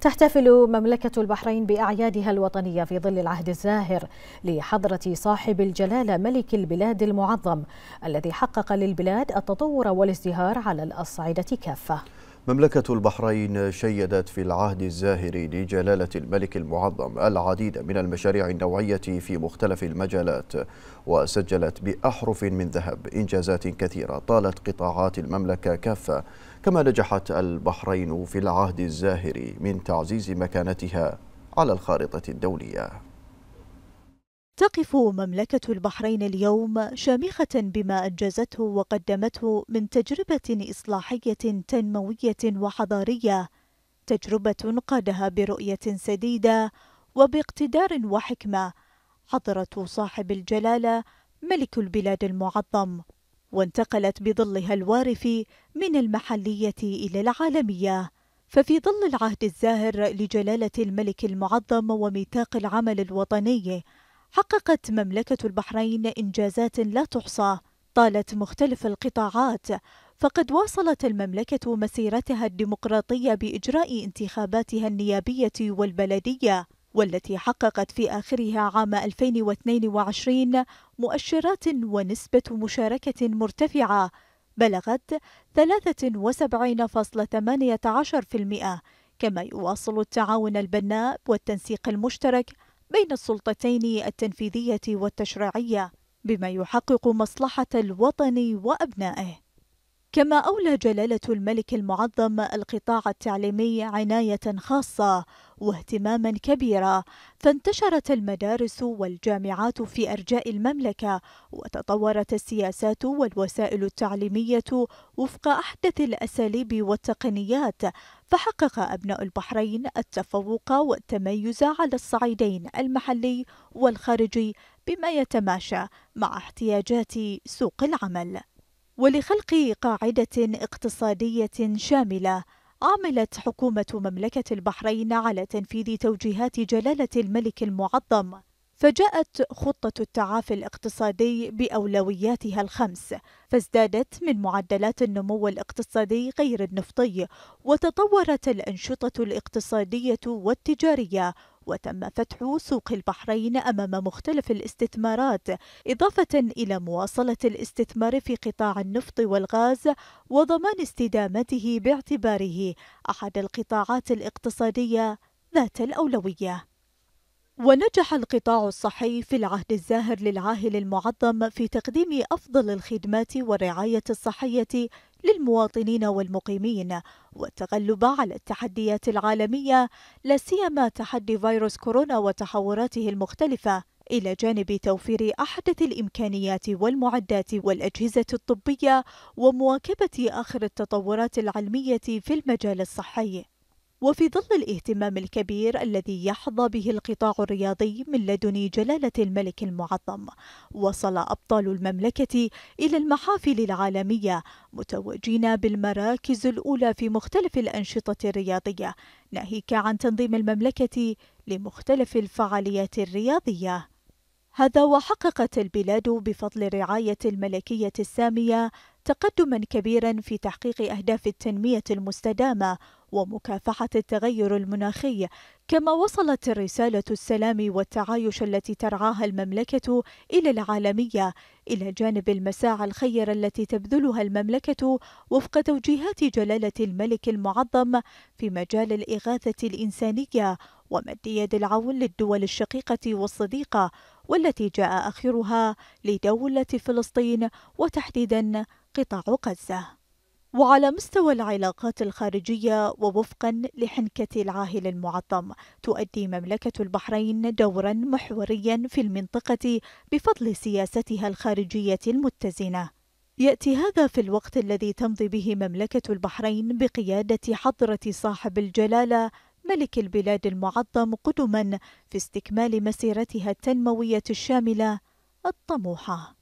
تحتفل مملكة البحرين بأعيادها الوطنية في ظل العهد الزاهر لحضرة صاحب الجلالة ملك البلاد المعظم الذي حقق للبلاد التطور والازدهار على الأصعدة كافة مملكة البحرين شيدت في العهد الزاهر لجلالة الملك المعظم العديد من المشاريع النوعية في مختلف المجالات وسجلت بأحرف من ذهب إنجازات كثيرة طالت قطاعات المملكة كافة كما نجحت البحرين في العهد الزاهر من تعزيز مكانتها على الخارطة الدولية تقف مملكة البحرين اليوم شامخة بما أنجزته وقدمته من تجربة إصلاحية تنموية وحضارية، تجربة قادها برؤية سديدة وباقتدار وحكمة حضرة صاحب الجلالة ملك البلاد المعظم، وانتقلت بظلها الوارف من المحلية إلى العالمية. ففي ظل العهد الزاهر لجلالة الملك المعظم وميثاق العمل الوطني حققت مملكة البحرين إنجازات لا تحصى طالت مختلف القطاعات فقد واصلت المملكة مسيرتها الديمقراطية بإجراء انتخاباتها النيابية والبلدية والتي حققت في آخرها عام 2022 مؤشرات ونسبة مشاركة مرتفعة بلغت 73.18% كما يواصل التعاون البناء والتنسيق المشترك بين السلطتين التنفيذية والتشريعية بما يحقق مصلحة الوطن وأبنائه كما أولى جلالة الملك المعظم القطاع التعليمي عناية خاصة واهتماما كبيرا فانتشرت المدارس والجامعات في أرجاء المملكة وتطورت السياسات والوسائل التعليمية وفق أحدث الأساليب والتقنيات فحقق أبناء البحرين التفوق والتميز على الصعيدين المحلي والخارجي بما يتماشى مع احتياجات سوق العمل ولخلق قاعدة اقتصادية شاملة عملت حكومة مملكة البحرين على تنفيذ توجيهات جلالة الملك المعظم فجاءت خطة التعافي الاقتصادي بأولوياتها الخمس، فازدادت من معدلات النمو الاقتصادي غير النفطي، وتطورت الأنشطة الاقتصادية والتجارية، وتم فتح سوق البحرين أمام مختلف الاستثمارات إضافة إلى مواصلة الاستثمار في قطاع النفط والغاز وضمان استدامته باعتباره أحد القطاعات الاقتصادية ذات الأولوية ونجح القطاع الصحي في العهد الزاهر للعاهل المعظم في تقديم أفضل الخدمات والرعاية الصحية للمواطنين والمقيمين والتغلب على التحديات العالمية لا سيما تحدي فيروس كورونا وتحوراته المختلفة إلى جانب توفير أحدث الإمكانيات والمعدات والأجهزة الطبية ومواكبة آخر التطورات العلمية في المجال الصحي وفي ظل الاهتمام الكبير الذي يحظى به القطاع الرياضي من لدن جلالة الملك المعظم وصل أبطال المملكة إلى المحافل العالمية متوجين بالمراكز الأولى في مختلف الأنشطة الرياضية ناهيك عن تنظيم المملكة لمختلف الفعاليات الرياضية هذا وحققت البلاد بفضل الرعاية الملكية السامية تقدما كبيرا في تحقيق أهداف التنمية المستدامة ومكافحة التغير المناخي كما وصلت رسالة السلام والتعايش التي ترعاها المملكة إلى العالمية إلى جانب المساعي الخير التي تبذلها المملكة وفق توجيهات جلالة الملك المعظم في مجال الإغاثة الإنسانية ومد يد العون للدول الشقيقة والصديقة والتي جاء آخرها لدولة فلسطين وتحديدا قطاع غزة وعلى مستوى العلاقات الخارجية ووفقا لحنكة العاهل المعظم تؤدي مملكة البحرين دورا محوريا في المنطقة بفضل سياستها الخارجية المتزنة يأتي هذا في الوقت الذي تمضي به مملكة البحرين بقيادة حضرة صاحب الجلالة ملك البلاد المعظم قدما في استكمال مسيرتها التنموية الشاملة الطموحة